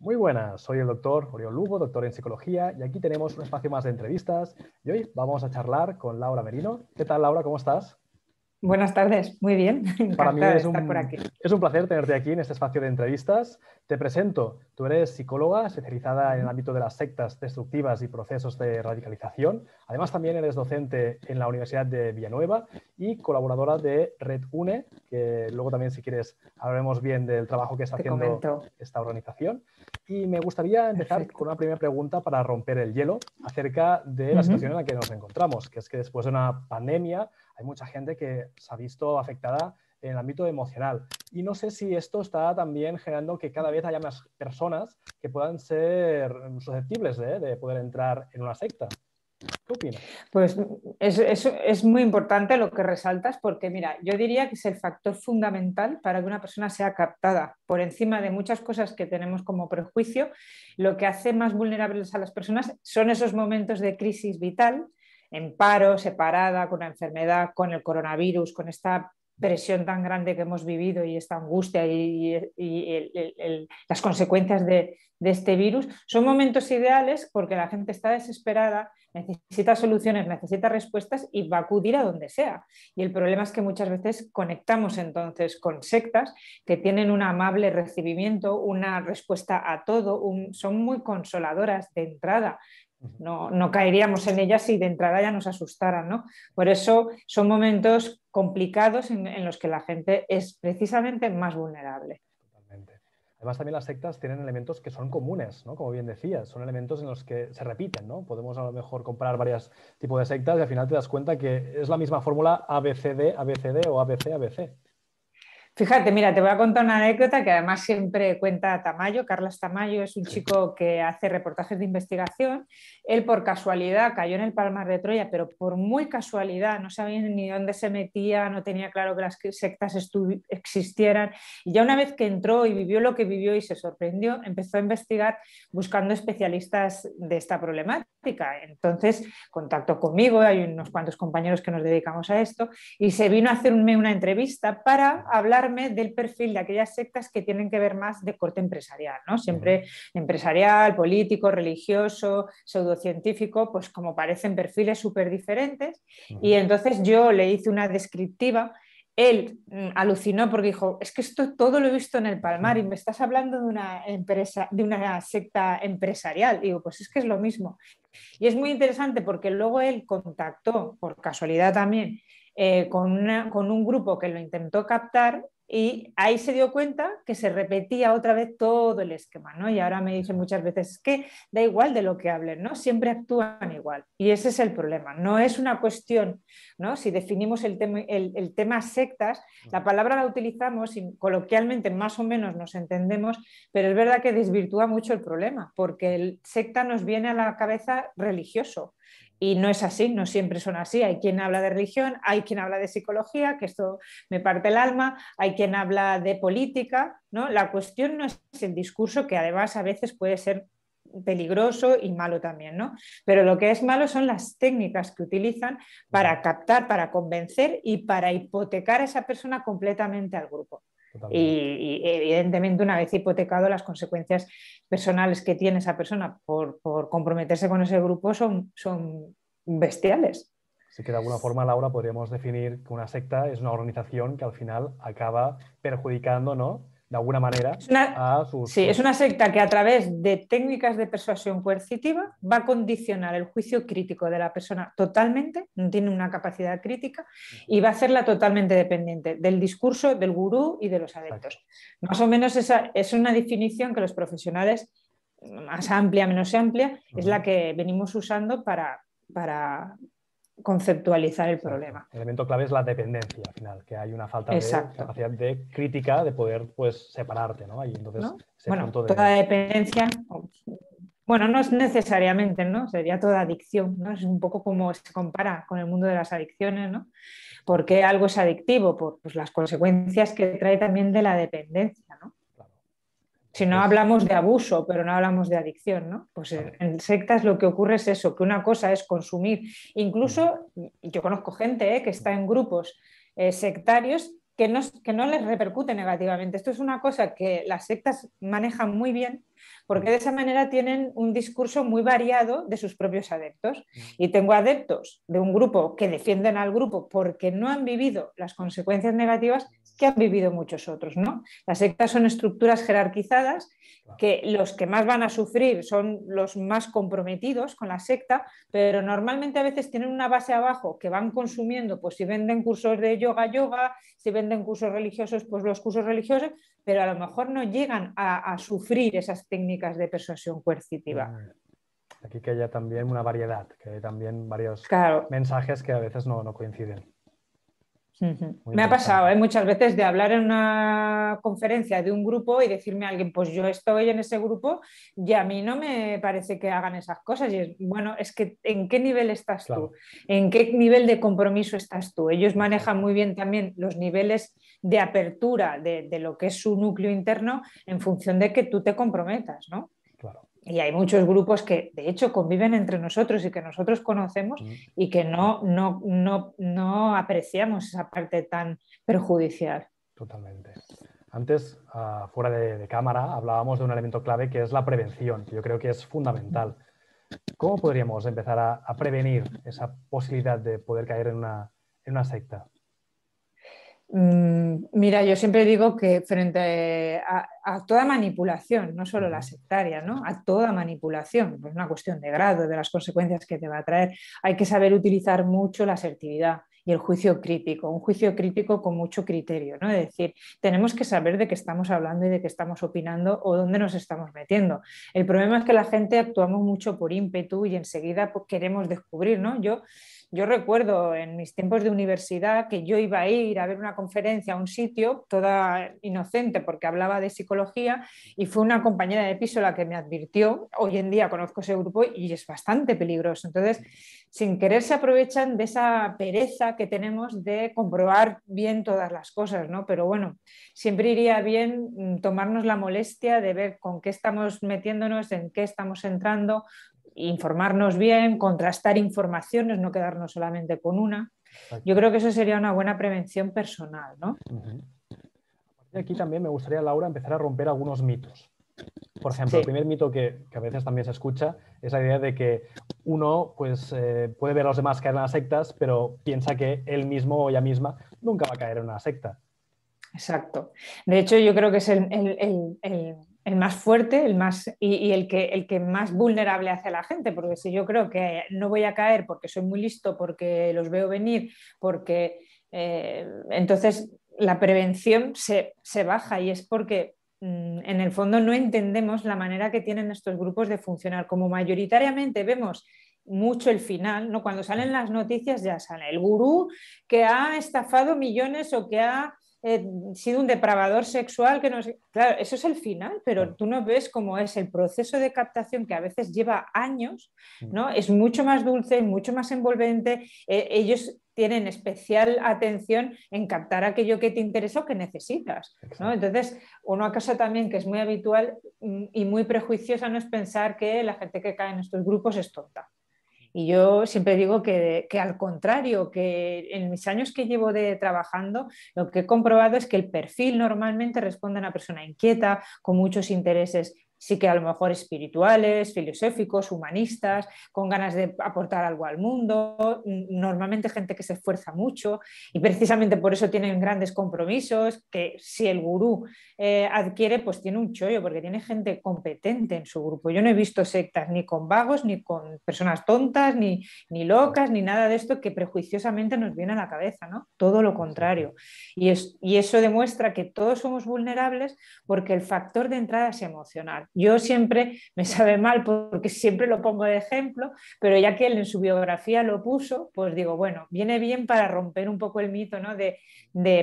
Muy buenas, soy el doctor Oriol Lugo, doctor en psicología, y aquí tenemos un espacio más de entrevistas. Y hoy vamos a charlar con Laura Merino. ¿Qué tal, Laura? ¿Cómo estás? Buenas tardes, muy bien. Para mí es un, por aquí. es un placer tenerte aquí en este espacio de entrevistas. Te presento, tú eres psicóloga especializada en el ámbito de las sectas destructivas y procesos de radicalización. Además, también eres docente en la Universidad de Villanueva y colaboradora de Red UNE, que luego también, si quieres, hablaremos bien del trabajo que está haciendo esta organización. Y me gustaría empezar con una primera pregunta para romper el hielo acerca de la situación en la que nos encontramos, que es que después de una pandemia hay mucha gente que se ha visto afectada en el ámbito emocional. Y no sé si esto está también generando que cada vez haya más personas que puedan ser susceptibles de, poder entrar en una secta. ¿Qué opinas? Pues es, es, muy importante lo que resaltas porque, mira, yo diría que es el factor fundamental para que una persona sea captada. Por encima de muchas cosas que tenemos como prejuicio, lo que hace más vulnerables a las personas son esos momentos de crisis vital en paro, separada, con la enfermedad, con el coronavirus, con esta presión tan grande que hemos vivido y esta angustia y, las consecuencias de, este virus, son momentos ideales porque la gente está desesperada, necesita soluciones, necesita respuestas y va a acudir a donde sea. Y el problema es que muchas veces conectamos entonces con sectas que tienen un amable recibimiento, una respuesta a todo, son muy consoladoras de entrada, no, no, caeríamos en ellas si de entrada ya nos asustaran, ¿no? Por eso son momentos complicados en, los que la gente es precisamente más vulnerable. Además, también las sectas tienen elementos que son comunes, ¿no? Como bien decías, son elementos en los que se repiten, ¿no? Podemos a lo mejor comprar varios tipos de sectas y al final te das cuenta que es la misma fórmula ABCD, ABCD o ABC, ABC. Fíjate, mira, te voy a contar una anécdota que además siempre cuenta Tamayo. Carlos Tamayo es un chico que hace reportajes de investigación. Él por casualidad cayó en el Palmar de Troya, pero por muy casualidad, no sabía ni dónde se metía, no tenía claro que las sectas existieran. Y ya una vez que entró y vivió lo que vivió y se sorprendió, empezó a investigar buscando especialistas de esta problemática. Entonces contactó conmigo, hay unos cuantos compañeros que nos dedicamos a esto, y se vino a hacerme una entrevista para hablar del perfil de aquellas sectas que tienen que ver más de corte empresarial, ¿no? Siempre empresarial, político, religioso, pseudocientífico, pues como parecen perfiles súper diferentes. Y entonces yo le hice una descriptiva él mm, alucinó porque dijo, es que esto todo lo he visto en el Palmar y me estás hablando de una empresa, de una secta empresarial. digo, pues es que es lo mismo. Y es muy interesante porque luego él contactó, por casualidad también, eh, con, con, un grupo que lo intentó captar y ahí se dio cuenta que se repetía otra vez todo el esquema, ¿no? Y ahora me dice muchas veces que da igual de lo que hablen, ¿no? Siempre actúan igual. Y ese es el problema. No es una cuestión, ¿no? Si definimos el tema, el, tema sectas, la palabra la utilizamos y coloquialmente más o menos nos entendemos, pero es verdad que desvirtúa mucho el problema, porque el secta nos viene a la cabeza religioso y no es así, no siempre son así. Hay quien habla de religión, hay quien habla de psicología, que esto me parte el alma, hay quien habla de política, ¿no? La cuestión no es el discurso, que además a veces puede ser peligroso y malo también, ¿no? Pero lo que es malo son las técnicas que utilizan para captar, para convencer y para hipotecar a esa persona completamente al grupo. Y, evidentemente una vez hipotecado las consecuencias personales que tiene esa persona por, comprometerse con ese grupo son, son bestiales. Así que de alguna forma, Laura, podríamos definir que una secta es una organización que al final acaba perjudicando ¿no? de alguna manera Sí, es pues una secta que a través de técnicas de persuasión coercitiva va a condicionar el juicio crítico de la persona totalmente, no tiene una capacidad crítica y va a hacerla totalmente dependiente del discurso del gurú y de los adeptos. Más o menos esa es una definición que los profesionales, más amplia, menos amplia, es la que venimos usando para, para conceptualizar el problema. El elemento clave es la dependencia, al final, que hay una falta de capacidad de crítica, de poder pues, separarte, ¿no? toda dependencia, bueno, no es necesariamente, ¿no? Sería toda adicción, ¿no? Es un poco como se compara con el mundo de las adicciones, ¿no? ¿Por qué algo es adictivo? Por pues, las consecuencias que trae también de la dependencia, ¿no? Si no pues hablamos de abuso, pero no hablamos de adicción, ¿no? Pues en, sectas lo que ocurre es eso, que una cosa es consumir. Incluso yo conozco gente ¿eh? que está en grupos eh, sectarios que no, que no les repercute negativamente. Esto es una cosa que las sectas manejan muy bien porque de esa manera tienen un discurso muy variado de sus propios adeptos. Mm. Y tengo adeptos de un grupo que defienden al grupo porque no han vivido las consecuencias negativas que han vivido muchos otros. ¿no? Las sectas son estructuras jerarquizadas que los que más van a sufrir son los más comprometidos con la secta, pero normalmente a veces tienen una base abajo que van consumiendo, pues si venden cursos de yoga, yoga, si venden cursos religiosos, pues los cursos religiosos, pero a lo mejor no llegan a, sufrir esas técnicas de persuasión coercitiva. Aquí que haya también una variedad, que hay también varios mensajes que a veces no coinciden me ha pasado ¿eh? muchas veces de hablar en una conferencia de un grupo y decirme a alguien, pues yo estoy en ese grupo y a mí no me parece que hagan esas cosas. Y es, bueno, es que ¿en qué nivel estás tú? ¿En qué nivel de compromiso estás tú? Ellos manejan muy bien también los niveles de apertura de lo que es su núcleo interno en función de que tú te comprometas, ¿no? y hay muchos grupos que de hecho conviven entre nosotros y que nosotros conocemos mm. y que no, no, no, no apreciamos esa parte tan perjudicial. Totalmente. Antes, ah, fuera de, cámara, hablábamos de un elemento clave que es la prevención, yo creo que es fundamental. ¿Cómo podríamos empezar a, prevenir esa posibilidad de poder caer en una secta? Mm, mira, yo siempre digo que frente a, toda manipulación, no solo la sectaria, ¿no? a toda manipulación, es una cuestión de grado, de las consecuencias que te va a traer, hay que saber utilizar mucho la asertividad y el juicio crítico, un juicio crítico con mucho criterio, ¿no? Es decir, tenemos que saber de qué estamos hablando y de qué estamos opinando o dónde nos estamos metiendo. El problema es que la gente actuamos mucho por ímpetu y enseguida pues, queremos descubrir, ¿no? Yo yo recuerdo en mis tiempos de universidad que yo iba a ir a ver una conferencia a un sitio, toda inocente porque hablaba de psicología, y fue una compañera de piso la que me advirtió, hoy en día conozco ese grupo y es bastante peligroso. Entonces, sin querer se aprovechan de esa pereza que tenemos de comprobar bien todas las cosas, ¿no? Pero bueno, siempre iría bien mm, tomarnos la molestia de ver con qué estamos metiéndonos, en qué estamos entrando, informarnos bien, contrastar informaciones, no quedarnos solamente con una. Yo creo que eso sería una buena prevención personal, ¿no? aquí también me gustaría, Laura, empezar a romper algunos mitos. Por ejemplo, el primer mito que, a veces también se escucha es la idea de que uno pues, eh, puede ver a los demás caer en las sectas, pero piensa que él mismo o ella misma nunca va a caer en una secta. Exacto. De hecho, yo creo que es el el más fuerte el más, y, el, que, el que más vulnerable hace a la gente, porque si yo creo que no voy a caer porque soy muy listo, porque los veo venir, porque eh, entonces la prevención se, baja y es porque mm, en el fondo no entendemos la manera que tienen estos grupos de funcionar. Como mayoritariamente vemos mucho el final, ¿no? cuando salen las noticias ya sale el gurú que ha estafado millones o que ha eh, sido un depravador sexual que no Claro, eso es el final, pero tú no ves cómo es el proceso de captación que a veces lleva años, mm. ¿no? Es mucho más dulce, mucho más envolvente. E, ellos tienen especial atención en captar aquello que te interesa o que necesitas. ¿no? Entonces, uno acaso también que es muy habitual mm, y muy prejuiciosa no es pensar que la gente que cae en estos grupos es tonta. Y yo siempre digo que, al contrario, que en mis años que llevo de trabajando, lo que he comprobado es que el perfil normalmente responde a una persona inquieta, con muchos intereses sí que a lo mejor espirituales, filosóficos, humanistas, con ganas de aportar algo al mundo, normalmente gente que se esfuerza mucho y precisamente por eso tienen grandes compromisos, que si el gurú eh, adquiere, pues tiene un chollo, porque tiene gente competente en su grupo. Yo no he visto sectas ni con vagos, ni con personas tontas, ni, locas, ni nada de esto que prejuiciosamente nos viene a la cabeza, ¿no? Todo lo contrario. Y, y eso demuestra que todos somos vulnerables porque el factor de entrada es emocional. Yo siempre me sabe mal porque siempre lo pongo de ejemplo, pero ya que él en su biografía lo puso, pues digo, bueno, viene bien para romper un poco el mito, ¿no? De,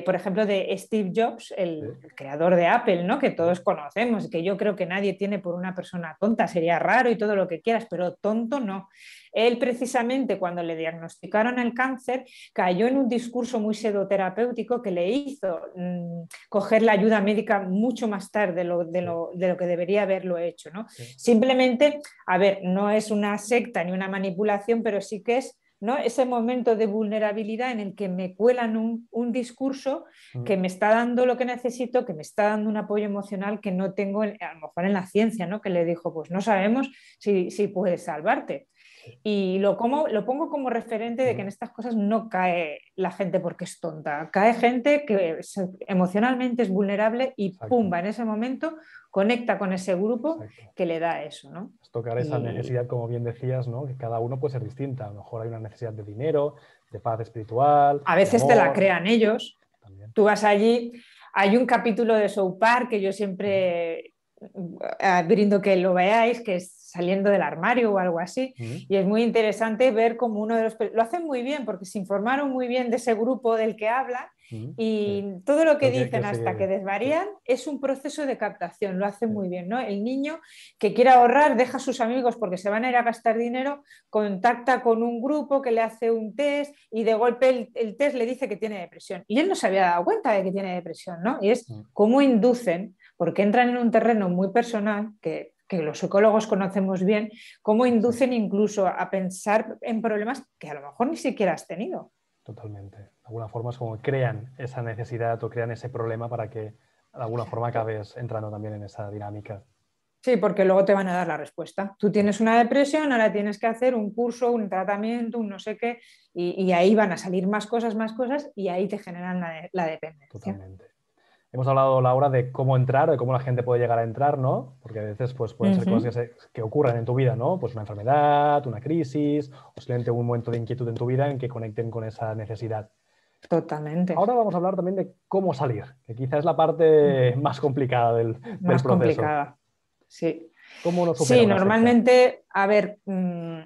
por ejemplo, de Steve Jobs, el, creador de Apple, ¿no? Que todos conocemos, que yo creo que nadie tiene por una persona tonta, sería raro y todo lo que quieras, pero tonto no. Él precisamente cuando le diagnosticaron el cáncer cayó en un discurso muy sedoterapéutico que le hizo mm, coger la ayuda médica mucho más tarde de lo, que debería haberlo hecho. ¿no? Simplemente, a ver, no es una secta ni una manipulación, pero sí que es... ¿no? Ese momento de vulnerabilidad en el que me cuelan un, discurso mm. que me está dando lo que necesito, que me está dando un apoyo emocional que no tengo, a lo mejor en la ciencia, ¿no? Que le dijo, pues no sabemos si, si puedes salvarte. Y lo, como, lo pongo como referente de que en estas cosas no cae la gente porque es tonta, cae gente que emocionalmente es vulnerable y pumba, en ese momento conecta con ese grupo que le da eso. ¿no? Es tocar esa necesidad, como bien decías, ¿no? que cada uno puede ser distinta. A lo mejor hay una necesidad de dinero, de paz espiritual. A veces te la crean ellos. Tú vas allí. Hay un capítulo de Park que yo siempre brindo que lo veáis, que es saliendo del armario o algo así. Y es muy interesante ver cómo uno de los... Lo hacen muy bien porque se informaron muy bien de ese grupo del que habla y todo lo que dicen hasta que desvarían es un proceso de captación, lo hacen muy bien. ¿no? El niño que quiere ahorrar deja a sus amigos porque se van a ir a gastar dinero, contacta con un grupo que le hace un test y de golpe el, el test le dice que tiene depresión. Y él no se había dado cuenta de que tiene depresión. ¿no? Y es mm. cómo inducen porque entran en un terreno muy personal que, los psicólogos conocemos bien, cómo inducen incluso a pensar en problemas que a lo mejor ni siquiera has tenido. Totalmente. De alguna forma es como crean esa necesidad o crean ese problema para que de alguna forma acabes entrando también en esa dinámica. Sí, porque luego te van a dar la respuesta. Tú tienes una depresión, ahora tienes que hacer un curso, un tratamiento, un no sé qué, y, ahí van a salir más cosas, más cosas, y ahí te generan la, la dependencia. Totalmente. Hemos hablado, hora de cómo entrar, de cómo la gente puede llegar a entrar, ¿no? Porque a veces pues, pueden ser cosas que, se, ocurren en tu vida, ¿no? Pues una enfermedad, una crisis, o simplemente un momento de inquietud en tu vida en que conecten con esa necesidad. Totalmente. Ahora vamos a hablar también de cómo salir, que quizás es la parte más complicada del, proceso. Más complicada, sí. ¿Cómo nos sí, normalmente, a ver, mm,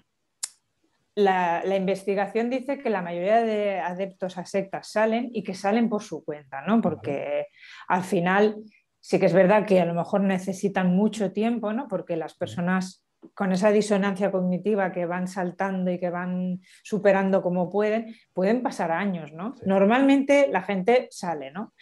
la, investigación dice que la mayoría de adeptos a sectas salen y que salen por su cuenta, ¿no? Porque al final sí que es verdad que a lo mejor necesitan mucho tiempo, ¿no? Porque las personas con esa disonancia cognitiva que van saltando y que van superando como pueden, pueden pasar años, ¿no? Normalmente la gente sale, ¿no?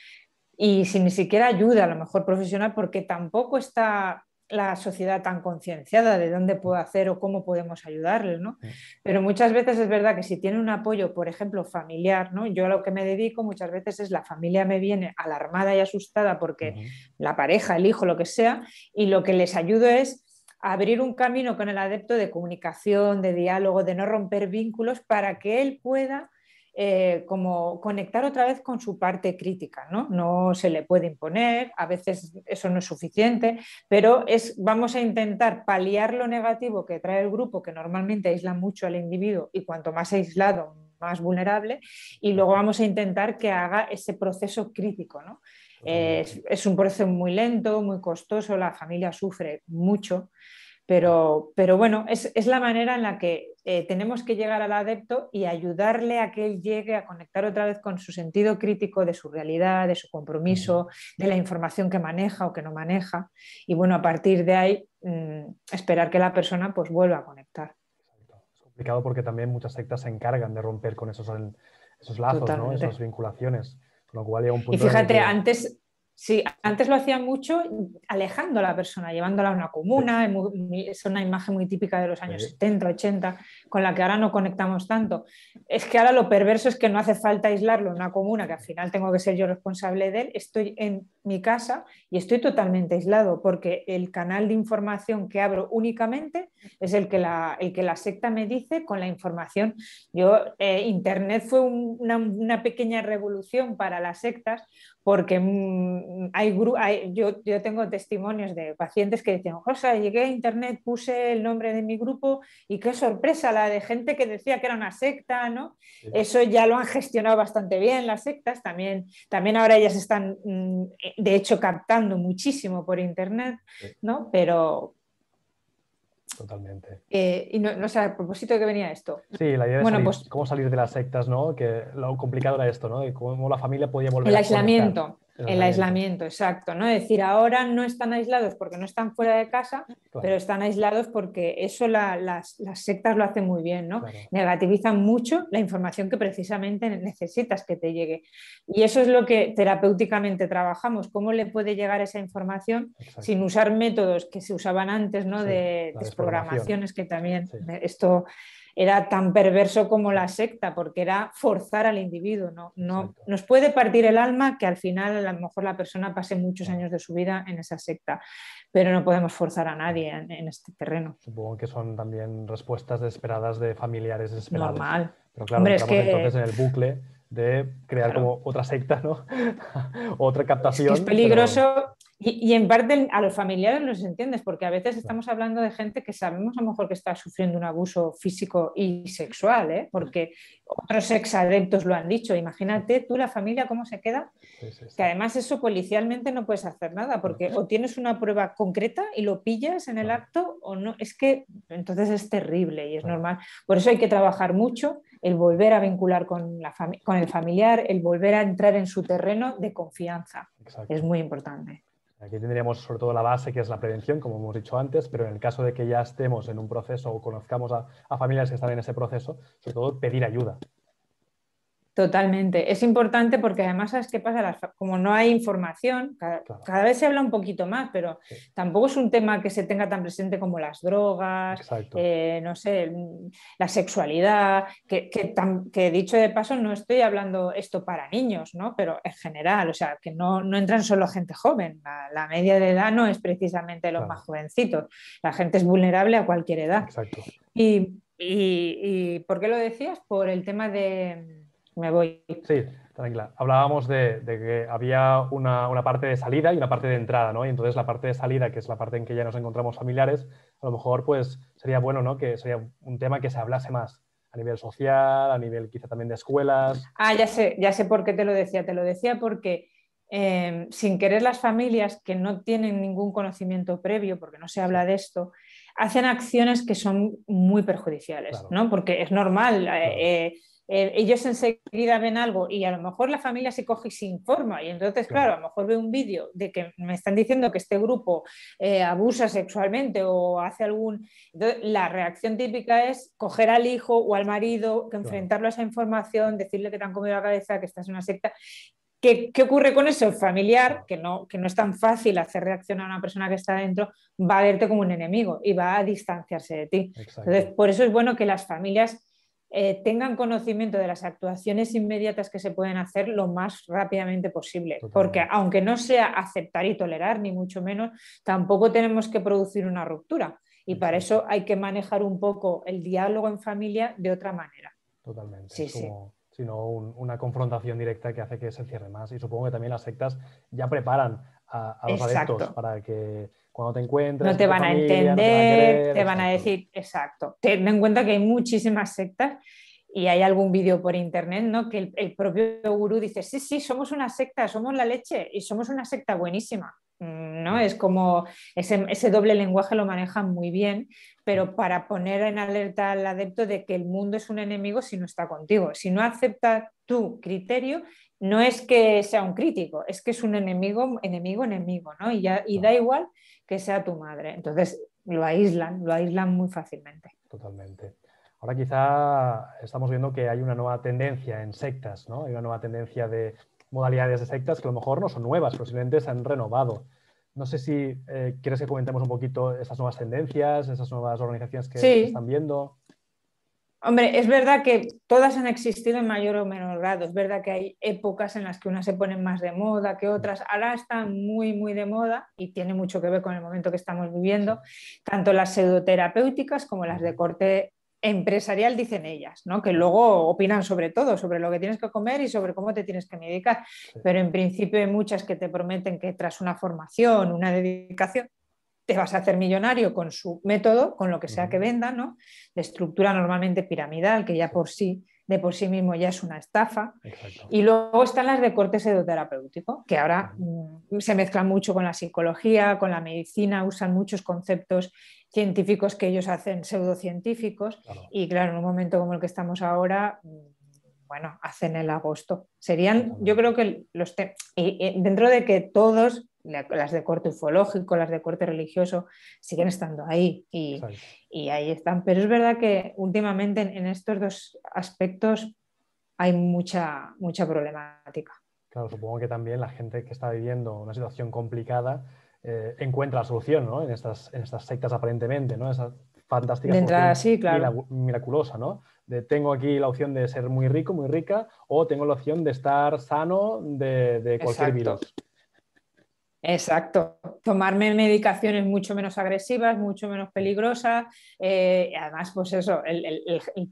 Y si ni siquiera ayuda, a lo mejor profesional, porque tampoco está la sociedad tan concienciada de dónde puedo mm. hacer o cómo podemos ayudarle, ¿no? Mm. Pero muchas veces es verdad que si tiene un apoyo, por ejemplo, familiar, ¿no? Yo a lo que me dedico muchas veces es la familia me viene alarmada y asustada porque la pareja, el hijo, lo que sea, y lo que les ayudo es abrir un camino con el adepto de comunicación, de diálogo, de no romper vínculos para que él pueda eh, como conectar otra vez con su parte crítica, ¿no? No se le puede imponer, a veces eso no es suficiente, pero es, vamos a intentar paliar lo negativo que trae el grupo, que normalmente aísla mucho al individuo y cuanto más aislado, más vulnerable, y luego vamos a intentar que haga ese proceso crítico, ¿no? Eh, es un proceso muy lento, muy costoso, la familia sufre mucho, pero, bueno, es, la manera en la que eh, tenemos que llegar al adepto y ayudarle a que él llegue a conectar otra vez con su sentido crítico de su realidad, de su compromiso, de la información que maneja o que no maneja. Y bueno, a partir de ahí, mm, esperar que la persona pues vuelva a conectar. Exacto. Es complicado porque también muchas sectas se encargan de romper con esos, esos lazos, esas vinculaciones. lo cual un punto y fíjate, antes, Sí, antes lo hacía mucho alejando a la persona, llevándola a una comuna, es una imagen muy típica de los años 70, 80, con la que ahora no conectamos tanto. Es que ahora lo perverso es que no hace falta aislarlo en una comuna, que al final tengo que ser yo responsable de él, estoy en mi casa y estoy totalmente aislado, porque el canal de información que abro únicamente es el que la, secta me dice con la información. Yo, eh, Internet fue una pequeña revolución para las sectas, porque mm, hay, hay yo, tengo testimonios de pacientes que dicen, sea llegué a internet, puse el nombre de mi grupo y qué sorpresa la de gente que decía que era una secta, ¿no? Eso ya lo han gestionado bastante bien las sectas, también, también ahora ellas están, mm, eh, de hecho, captando muchísimo por internet, ¿no? Pero, Totalmente. Eh, y no, no sé, a propósito de que venía esto. Sí, la idea pues- cómo salir de las sectas, ¿no? Que lo complicado era esto, ¿no? y cómo la familia podía volver. El aislamiento. El, aislamiento, exacto, ¿no? Es decir, ahora no están aislados porque no están fuera de casa, pero están aislados porque eso las, sectas lo hacen muy bien, ¿no? Negativizan mucho la información que precisamente necesitas que te llegue. Y eso es lo que terapéuticamente trabajamos, cómo le puede llegar esa información sin usar métodos que se usaban antes, ¿no? de desprogramaciones, que también esto era tan perverso como la secta, porque era forzar al individuo. ¿no? nos puede partir el alma que al final a lo mejor la persona pase muchos años de su vida en esa secta, pero no podemos forzar a nadie en, este terreno. Supongo que son también respuestas desesperadas de familiares desesperados. Normal. Pero claro, es que... entonces en el bucle de crear como otra secta, ¿no? otra captación. Es, peligroso y, en parte a los familiares los entiendes, porque a veces estamos hablando de gente que sabemos a lo mejor que está sufriendo un abuso físico y sexual, ¿eh? porque otros exadeptos lo han dicho. Imagínate tú la familia cómo se queda, que además eso policialmente no puedes hacer nada, porque o tienes una prueba concreta y lo pillas en el acto o no. Es que entonces es terrible y es normal. Por eso hay que trabajar mucho el volver a vincular con, con el familiar, el volver a entrar en su terreno de confianza. Es muy importante. Aquí tendríamos sobre todo la base que es la prevención, como hemos dicho antes, pero en el caso de que ya estemos en un proceso o conozcamos a, a familias que están en ese proceso, sobre todo pedir ayuda, Totalmente. Es importante porque además, ¿sabes qué pasa? como no hay información, cada, vez se habla un poquito más, pero tampoco es un tema que se tenga tan presente como las drogas, eh, no sé, la sexualidad, que, dicho de paso, no estoy hablando esto para niños, ¿no? Pero en general, o sea, que no, entran solo gente joven, la, media de edad no es precisamente los más jovencitos, la gente es vulnerable a cualquier edad. Exacto. ¿Y por qué lo decías? Por el tema de me voy. Sí, tranquila. Hablábamos de, que había una, parte de salida y una parte de entrada, ¿no? Y entonces la parte de salida, que es la parte en que ya nos encontramos familiares, a lo mejor pues sería bueno, ¿no? Que sería un tema que se hablase más a nivel social, a nivel quizá también de escuelas. Ah, ya sé, ya sé por qué te lo decía. Te lo decía porque em, sin querer las familias que no tienen ningún conocimiento previo, porque no se habla de esto, hacen acciones que son muy perjudiciales, ¿no? Porque es normal. Eh, eh, ellos enseguida ven algo y a lo mejor la familia se coge y se informa. Y entonces, claro, a lo mejor ve un vídeo de que me están diciendo que este grupo eh, abusa sexualmente o hace algún... Entonces, la reacción típica es coger al hijo o al marido, que enfrentarlo a esa información, decirle que te han comido la cabeza, que estás en una secta. ¿Qué, ocurre con eso? El familiar, que no, que no es tan fácil hacer reacción a una persona que está dentro, va a verte como un enemigo y va a distanciarse de ti. Entonces, por eso es bueno que las familias eh, tengan conocimiento de las actuaciones inmediatas que se pueden hacer lo más rápidamente posible. Porque aunque no sea aceptar y tolerar, ni mucho menos, tampoco tenemos que producir una ruptura. Y para eso hay que manejar un poco el diálogo en familia de otra manera. Totalmente. sino una confrontación directa que hace que se cierre más. Y supongo que también las sectas ya preparan a, los adeptos para que cuando te encuentres. No te van a entender, te, van a, decir, exacto. Ten en cuenta que hay muchísimas sectas y hay algún vídeo por internet, ¿no? Que el, propio gurú dice, sí, sí, somos una secta, somos la leche y somos una secta buenísima. Mm, ¿No? Mm. Es como ese, doble lenguaje lo manejan muy bien, pero para poner en alerta al adepto de que el mundo es un enemigo si no está contigo. Si no acepta tu criterio, no es que sea un crítico, es que es un enemigo, enemigo, enemigo, ¿no? y da igual que sea tu madre. Entonces lo aíslan, lo aíslan muy fácilmente. Totalmente. Ahora quizá estamos viendo que hay una nueva tendencia en sectas, ¿no? Hay una nueva tendencia de modalidades de sectas que a lo mejor no son nuevas, pero simplemente se han renovado. No sé si eh, quieres que comentemos un poquito esas nuevas tendencias, esas nuevas organizaciones que, que están viendo. Hombre, es verdad que todas han existido en mayor o menor grado. Es verdad que hay épocas en las que unas se ponen más de moda que otras. Ahora están muy, muy de moda y tiene mucho que ver con el momento que estamos viviendo. Tanto las pseudoterapéuticas como las de corte empresarial, dicen ellas, ¿no? que luego opinan sobre todo, sobre lo que tienes que comer y sobre cómo te tienes que medicar. Pero en principio hay muchas que te prometen que tras una formación, una dedicación, te vas a hacer millonario con su método, con lo que sea que venda, ¿no? De estructura normalmente piramidal, que ya por sí, de por sí mismo ya es una estafa. Y luego están las de corte pseudoterapéutico, que ahora mm, se mezclan mucho con la psicología, con la medicina, usan muchos conceptos científicos que ellos hacen pseudocientíficos. Y claro, en un momento como el que estamos ahora, mm, bueno, hacen el agosto. Serían, yo creo que los y, dentro de que todos las de corte ufológico, las de corte religioso, siguen estando ahí y, ahí están. Pero es verdad que últimamente en, estos dos aspectos hay mucha, mucha problemática. Claro, supongo que también la gente que está viviendo una situación complicada eh, encuentra la solución en, estas, en estas sectas aparentemente, ¿no? Esa fantástica de miraculosa, ¿no? tengo aquí la opción de ser muy rico, muy rica, o tengo la opción de estar sano de, cualquier virus. Exacto, tomarme medicaciones mucho menos agresivas, mucho menos peligrosas. Eh, además, pues eso, el,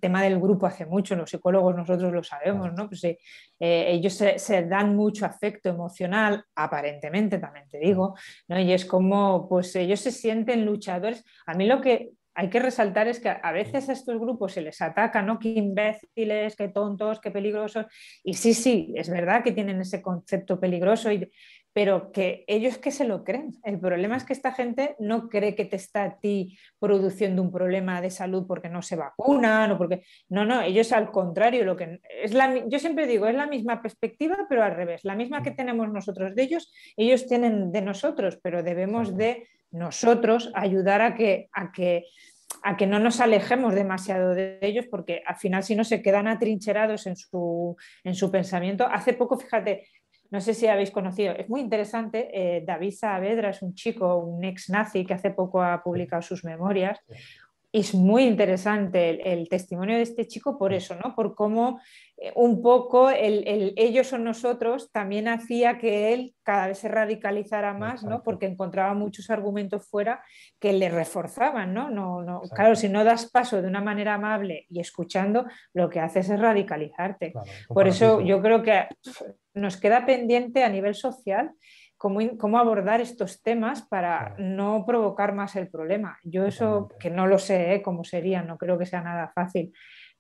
tema del grupo hace mucho, los psicólogos nosotros lo sabemos, ¿no? Pues, eh, ellos se, se, dan mucho afecto emocional, aparentemente también te digo, ¿no? Y es como, pues ellos se sienten luchadores. A mí lo que hay que resaltar es que a veces a estos grupos se les ataca, ¿no? Qué imbéciles, qué tontos, qué peligrosos. Y sí, sí, es verdad que tienen ese concepto peligroso, y, pero que ellos que se lo creen. El problema es que esta gente no cree que te está a ti produciendo un problema de salud porque no se vacunan o porque... No, no, ellos al contrario, lo que... Es la, yo siempre digo, es la misma perspectiva, pero al revés. La misma que mm. tenemos nosotros de ellos, ellos tienen de nosotros, pero debemos de nosotros ayudar a que, a que, a que no nos alejemos demasiado de ellos, porque al final si no se quedan atrincherados en su, en su pensamiento. Hace poco, fíjate, no sé si habéis conocido, es muy interesante, eh, David Saavedra es un chico, un ex nazi que hace poco ha publicado sus memorias, es muy interesante el, testimonio de este chico por eso, ¿no? Por cómo eh, un poco el, ellos son nosotros también hacía que él cada vez se radicalizara más, ¿no? Porque encontraba muchos argumentos fuera que le reforzaban, ¿no? no, claro, si no das paso de una manera amable y escuchando, lo que haces es radicalizarte. por eso yo creo que nos queda pendiente a nivel social cómo, abordar estos temas para no provocar más el problema. Yo eso, que no lo sé ¿eh? cómo sería, no creo que sea nada fácil,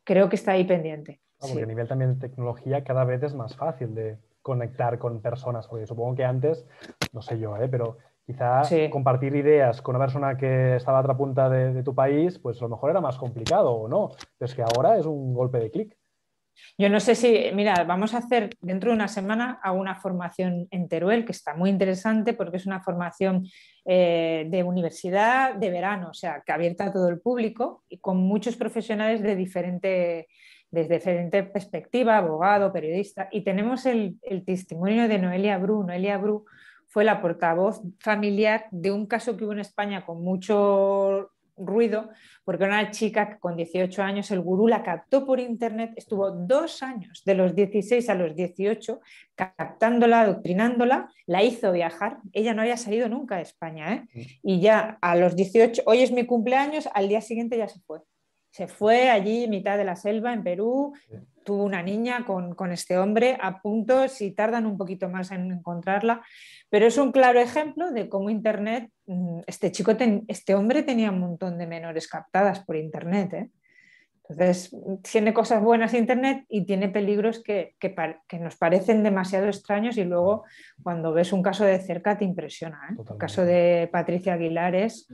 creo que está ahí pendiente. Ah, a nivel también de tecnología cada vez es más fácil de conectar con personas, porque supongo que antes, no sé yo, ¿eh? pero quizás compartir ideas con una persona que estaba a otra punta de, de, tu país, pues a lo mejor era más complicado o no. Pero es que ahora es un golpe de clic. Yo no sé si, mira, vamos a hacer dentro de una semana una formación en Teruel que está muy interesante porque es una formación eh, de universidad de verano, o sea, que abierta a todo el público y con muchos profesionales de diferente, desde diferente perspectiva, abogado, periodista. Y tenemos el, el testimonio de Noelia Bru. Noelia Bru fue la portavoz familiar de un caso que hubo en España con mucho ruido, porque una chica que con 18 años el gurú la captó por internet, estuvo dos años, de los 16 a los 18, captándola, adoctrinándola, la hizo viajar. Ella no había salido nunca de España, ¿eh? mm. y ya a los 18, hoy es mi cumpleaños, al día siguiente ya se fue se fue allí, mitad de la selva, en Perú, tuvo una niña con, este hombre a punto, si tardan un poquito más en encontrarla, pero es un claro ejemplo de cómo Internet, mm, este chico, este hombre tenía un montón de menores captadas por Internet. ¿eh? Entonces, tiene cosas buenas Internet y tiene peligros que, que, nos parecen demasiado extraños y luego cuando ves un caso de cerca te impresiona. ¿eh? El caso de Patricia Aguilar es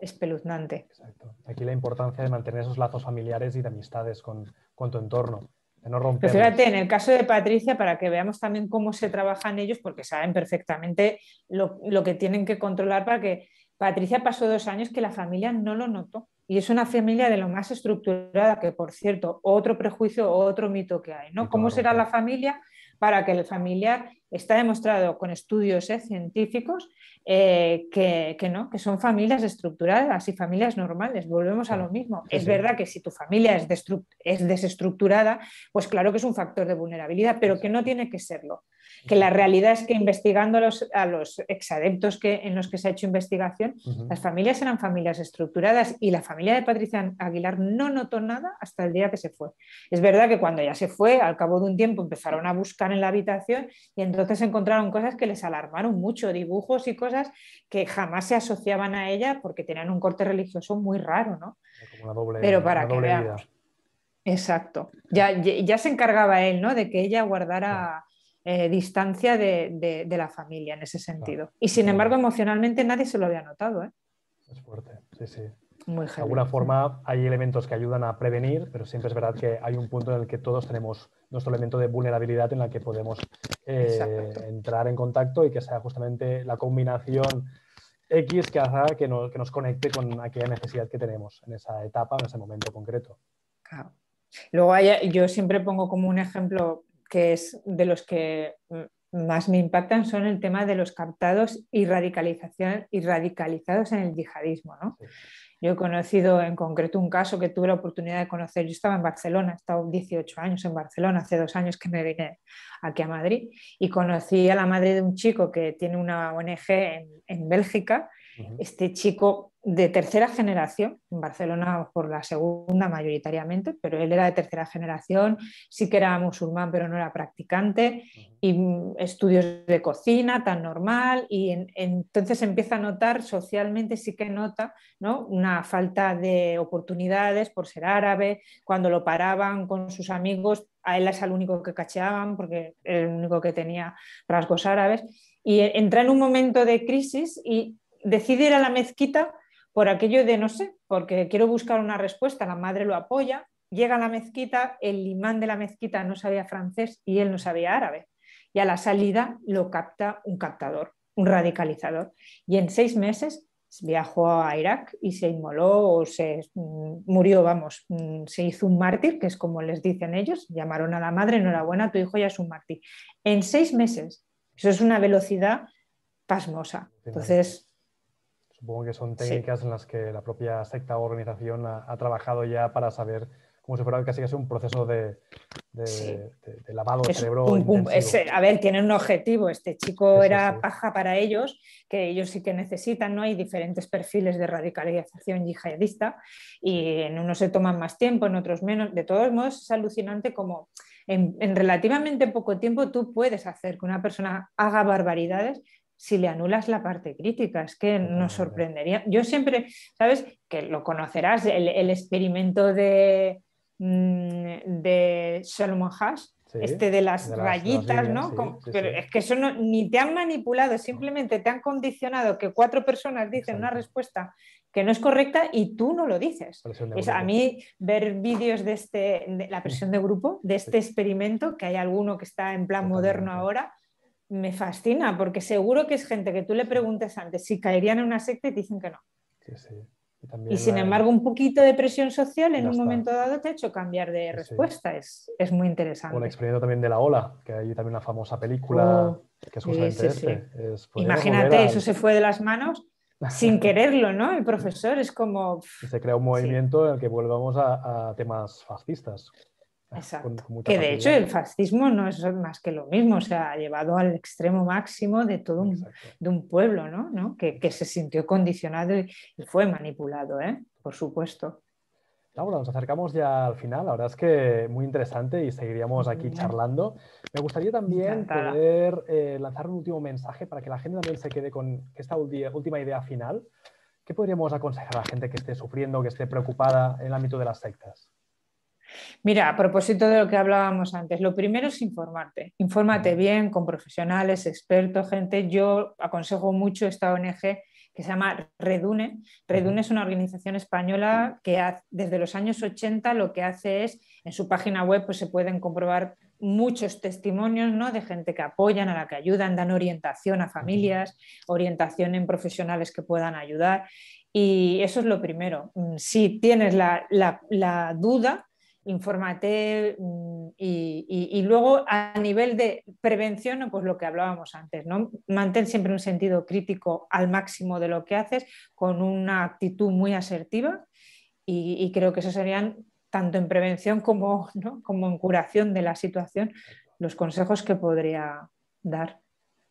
espeluznante. Exacto. Aquí la importancia de mantener esos lazos familiares y de amistades con, tu entorno. no Pero pues en el caso de Patricia, para que veamos también cómo se trabajan ellos, porque saben perfectamente lo, lo que tienen que controlar para que Patricia pasó dos años que la familia no lo notó. Y es una familia de lo más estructurada, que por cierto, otro prejuicio, otro mito que hay, ¿no? ¿Cómo será la familia para que el familiar está demostrado con estudios eh, científicos eh, que, no, que son familias estructuradas y familias normales. Volvemos a lo mismo. es verdad que si tu familia es, es, desestructurada, pues claro que es un factor de vulnerabilidad, pero que no tiene que serlo que la realidad es que investigando a los, a los exadeptos que, en los que se ha hecho investigación, las familias eran familias estructuradas y la familia de Patricia Aguilar no notó nada hasta el día que se fue. Es verdad que cuando ya se fue, al cabo de un tiempo empezaron a buscar en la habitación y entonces encontraron cosas que les alarmaron mucho, dibujos y cosas que jamás se asociaban a ella porque tenían un corte religioso muy raro, ¿no? Como doble, Pero para que Exacto. Ya, ya, se encargaba él, ¿no? De que ella guardara eh, distancia de, la familia en ese sentido. Y sin embargo, emocionalmente nadie se lo había notado. ¿eh? Es fuerte, sí, sí. Muy de alguna forma hay elementos que ayudan a prevenir, pero siempre es verdad que hay un punto en el que todos tenemos nuestro elemento de vulnerabilidad en el que podemos eh, entrar en contacto y que sea justamente la combinación X que haga que nos, conecte con aquella necesidad que tenemos en esa etapa, en ese momento concreto. Claro. Luego yo siempre pongo como un ejemplo que es de los que más me impactan son el tema de los captados y, radicalización, y radicalizados en el yihadismo. Yo he conocido en concreto un caso que tuve la oportunidad de conocer. Yo estaba en Barcelona, he estado 18 años en Barcelona, hace dos años que me vine aquí a Madrid, y conocí a la madre de un chico que tiene una ONG en, Bélgica. Este chico de tercera generación, en Barcelona por la segunda mayoritariamente, pero él era de tercera generación, sí que era musulmán, pero no era practicante, y mm, estudios de cocina tan normal, y entonces empieza a notar socialmente, sí que nota ¿no? una falta de oportunidades por ser árabe, cuando lo paraban con sus amigos, a él es el único que cacheaban porque era el único que tenía rasgos árabes, y entra en un momento de crisis y decide ir a la mezquita por aquello de no sé, porque quiero buscar una respuesta, la madre lo apoya, llega a la mezquita, el imán de la mezquita no sabía francés y él no sabía árabe. Y a la salida lo capta un captador, un radicalizador. Y en seis meses viajó a Irak y se inmoló o se mm, murió, vamos, mm, se hizo un mártir, que es como les dicen ellos, llamaron a la madre, enhorabuena, tu hijo ya es un mártir. En seis meses, eso es una velocidad pasmosa. Entonces, Supongo que son técnicas en las que la propia secta o organización ha, trabajado ya para saber cómo se fuera casi casi un proceso de, lavado de cerebro. Eh, a ver, tienen un objetivo. Este chico era paja para ellos, que ellos sí que necesitan, ¿no? Hay diferentes perfiles de radicalización yihadista y en unos se toman más tiempo, en otros menos. De todos modos, es alucinante como en relativamente poco tiempo tú puedes hacer que una persona haga barbaridades si le anulas la parte crítica. Es que nos sorprendería. Yo siempre, ¿sabes? Que lo conocerás, el, experimento de, mm, de Solomon Hash. este de las, rayitas, ¿no? pero es que eso no, ni te han manipulado, simplemente te han condicionado que cuatro personas dicen una respuesta que no es correcta y tú no lo dices. Es, a mí ver vídeos de, este, de la presión de grupo, de este experimento, que hay alguno que está en plan moderno ahora, me fascina, porque seguro que es gente que tú le preguntas antes si caerían en una secta y te dicen que no. Y, sin embargo, un poquito de presión social en un momento dado te ha hecho cambiar de respuesta. Es, muy interesante. El experimento también de La Ola, que hay también una famosa película oh, que es justamente este. Pues, Imagínate, eso se fue de las manos sin quererlo, ¿no? El profesor es como... Se crea un movimiento en el que volvamos a temas fascistas. Exacto. que de hecho el fascismo no es más que lo mismo, se ha llevado al extremo máximo de todo un, de un pueblo, ¿no? Que, se sintió condicionado y, fue manipulado, ¿eh? por supuesto. Laura, nos acercamos ya al final, la verdad es que muy interesante y seguiríamos aquí charlando. Me gustaría también poder eh, lanzar un último mensaje para que la gente también se quede con esta última idea final. ¿Qué podríamos aconsejar a la gente que esté sufriendo, que esté preocupada en el ámbito de las sectas? Mira, a propósito de lo que hablábamos antes, lo primero es informarte. Infórmate bien con profesionales, expertos, gente. Yo aconsejo mucho esta ONG que se llama Redune. Redune es una organización española que desde los años 80 lo que hace es, en su página web pues, se pueden comprobar muchos testimonios ¿no? de gente que apoyan, a la que ayudan, dan orientación a familias, orientación en profesionales que puedan ayudar. Y eso es lo primero. Mm, si tienes la duda, infórmate mm, y, luego a nivel de prevención, pues lo que hablábamos antes, ¿no? Mantén siempre un sentido crítico al máximo de lo que haces con una actitud muy asertiva y, creo que eso serían tanto en prevención como, como en curación de la situación los consejos que podría dar.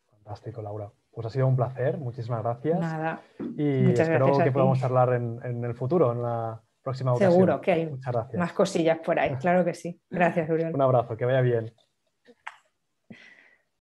Fantástico, Laura. Pues ha sido un placer, muchísimas gracias. Nada. Y espero que podamos hablar en, en el futuro, en la próxima ocasión. Seguro que hay más cosillas por ahí, claro que sí. Gracias, Uriel. Un abrazo, que vaya bien.